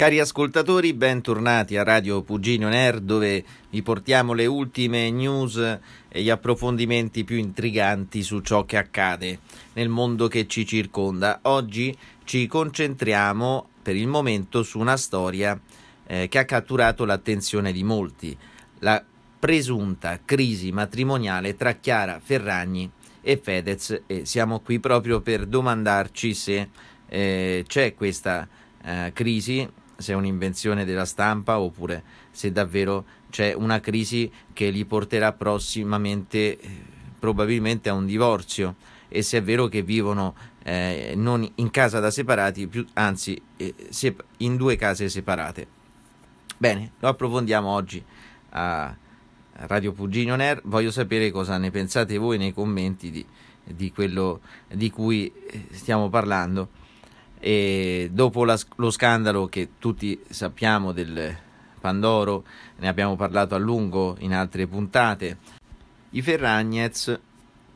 Cari ascoltatori, bentornati a Radio Pugino Nerd dove vi portiamo le ultime news e gli approfondimenti più intriganti su ciò che accade nel mondo che ci circonda. Oggi ci concentriamo per il momento su una storia eh, che ha catturato l'attenzione di molti, la presunta crisi matrimoniale tra Chiara Ferragni e Fedez e siamo qui proprio per domandarci se eh, c'è questa eh, crisi se è un'invenzione della stampa oppure se davvero c'è una crisi che li porterà prossimamente eh, probabilmente a un divorzio e se è vero che vivono eh, non in casa da separati, più, anzi eh, se, in due case separate. Bene, lo approfondiamo oggi a Radio Puginio Ner, voglio sapere cosa ne pensate voi nei commenti di, di quello di cui eh, stiamo parlando. E dopo la, lo scandalo che tutti sappiamo del Pandoro, ne abbiamo parlato a lungo in altre puntate, i Ferragnez,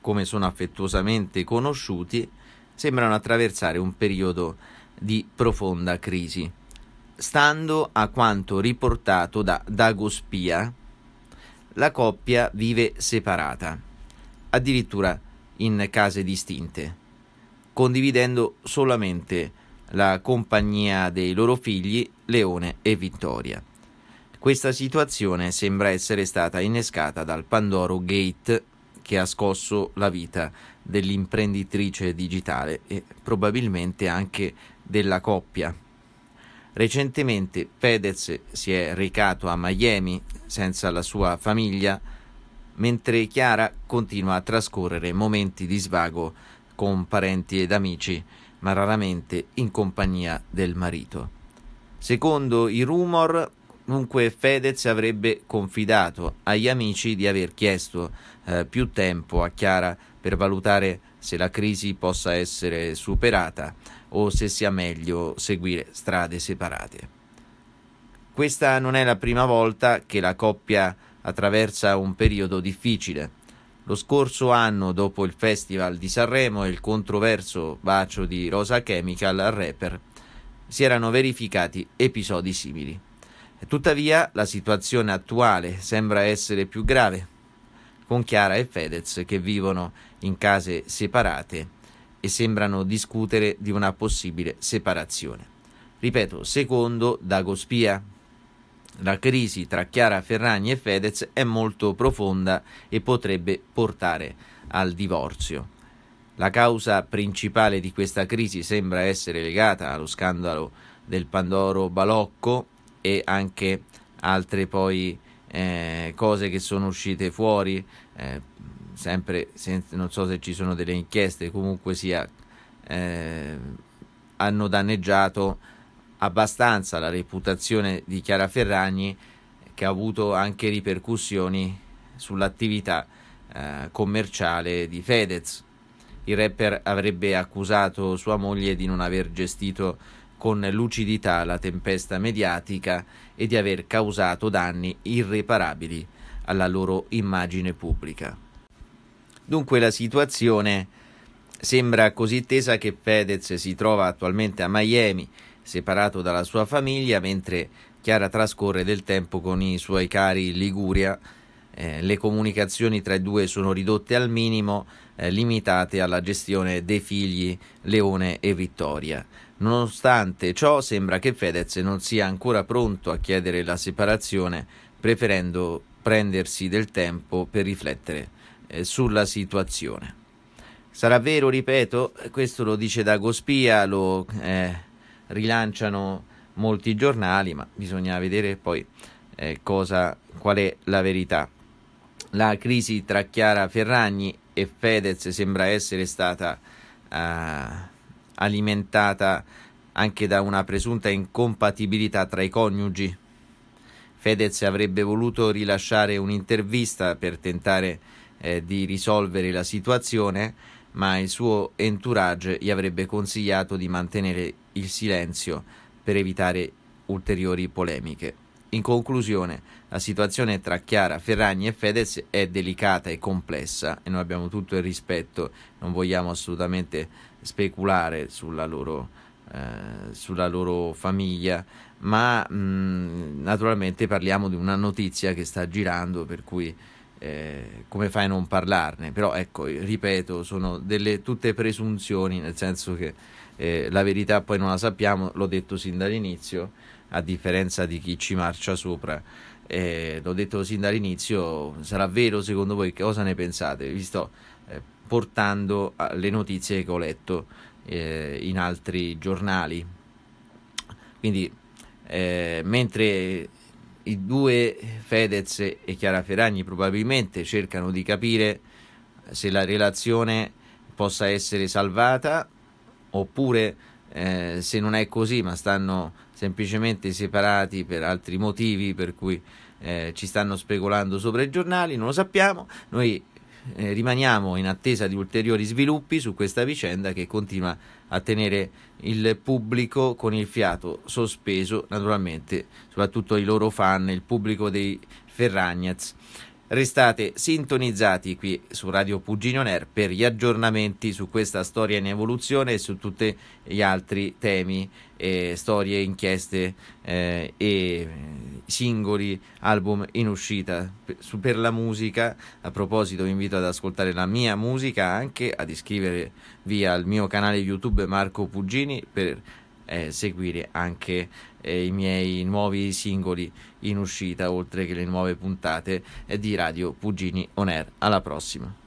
come sono affettuosamente conosciuti, sembrano attraversare un periodo di profonda crisi. Stando a quanto riportato da Dagospia, la coppia vive separata, addirittura in case distinte, condividendo solamente la compagnia dei loro figli Leone e Vittoria. Questa situazione sembra essere stata innescata dal Pandoro Gate che ha scosso la vita dell'imprenditrice digitale e probabilmente anche della coppia. Recentemente Fedez si è recato a Miami senza la sua famiglia, mentre Chiara continua a trascorrere momenti di svago con parenti ed amici ma raramente in compagnia del marito. Secondo i rumor, Dunque Fedez avrebbe confidato agli amici di aver chiesto eh, più tempo a Chiara per valutare se la crisi possa essere superata o se sia meglio seguire strade separate. Questa non è la prima volta che la coppia attraversa un periodo difficile. Lo scorso anno, dopo il Festival di Sanremo e il controverso bacio di Rosa Chemical al rapper, si erano verificati episodi simili. Tuttavia, la situazione attuale sembra essere più grave, con Chiara e Fedez che vivono in case separate e sembrano discutere di una possibile separazione. Ripeto, secondo Dago Spia. La crisi tra Chiara Ferragni e Fedez è molto profonda e potrebbe portare al divorzio. La causa principale di questa crisi sembra essere legata allo scandalo del Pandoro Balocco e anche altre poi eh, cose che sono uscite fuori, eh, sempre sen- non so se ci sono delle inchieste, comunque sia eh, hanno danneggiato abbastanza la reputazione di Chiara Ferragni che ha avuto anche ripercussioni sull'attività eh, commerciale di Fedez. Il rapper avrebbe accusato sua moglie di non aver gestito con lucidità la tempesta mediatica e di aver causato danni irreparabili alla loro immagine pubblica. Dunque la situazione sembra così tesa che Fedez si trova attualmente a Miami separato dalla sua famiglia, mentre Chiara trascorre del tempo con i suoi cari in Liguria. Eh, le comunicazioni tra i due sono ridotte al minimo, eh, limitate alla gestione dei figli Leone e Vittoria. Nonostante ciò, sembra che Fedez non sia ancora pronto a chiedere la separazione, preferendo prendersi del tempo per riflettere eh, sulla situazione. Sarà vero, ripeto, questo lo dice Dagospia, lo eh, rilanciano molti giornali, ma bisogna vedere poi eh, cosa, qual è la verità. La crisi tra Chiara Ferragni e Fedez sembra essere stata eh, alimentata anche da una presunta incompatibilità tra i coniugi. Fedez avrebbe voluto rilasciare un'intervista per tentare eh, di risolvere la situazione, ma il suo entourage gli avrebbe consigliato di mantenere il silenzio per evitare ulteriori polemiche. In conclusione, la situazione tra Chiara, Ferragni e Fedez è delicata e complessa e noi abbiamo tutto il rispetto, non vogliamo assolutamente speculare sulla loro, eh, sulla loro famiglia, ma mh, mm, naturalmente parliamo di una notizia che sta girando per cui eh, come fai a non parlarne? Però ecco, ripeto, sono delle tutte presunzioni, nel senso che eh, la verità poi non la sappiamo, l'ho detto sin dall'inizio, a differenza di chi ci marcia sopra. Eh, l'ho detto sin dall'inizio, sarà vero secondo voi? Che cosa ne pensate? Vi sto eh, portando le notizie che ho letto eh, in altri giornali. Quindi, mentre i due Fedez e Chiara Ferragni probabilmente cercano di capire se la relazione possa essere salvata oppure eh, se non è così ma stanno semplicemente separati per altri motivi per cui eh, ci stanno speculando sopra i giornali non lo sappiamo noi eh, rimaniamo in attesa di ulteriori sviluppi su questa vicenda che continua a tenere il pubblico con il fiato sospeso, naturalmente, soprattutto i loro fan, il pubblico dei Ferragnez. Restate sintonizzati qui su Radio Pugino Nair per gli aggiornamenti su questa storia in evoluzione e su tutti gli altri temi, eh, storie, inchieste eh, e eh, singoli album in uscita per la musica. A proposito vi invito ad ascoltare la mia musica anche, ad iscrivervi al mio canale YouTube Marco Pugini per eh, seguire anche eh, i miei nuovi singoli in uscita, oltre che le nuove puntate eh, di Radio Pugini On Air. Alla prossima!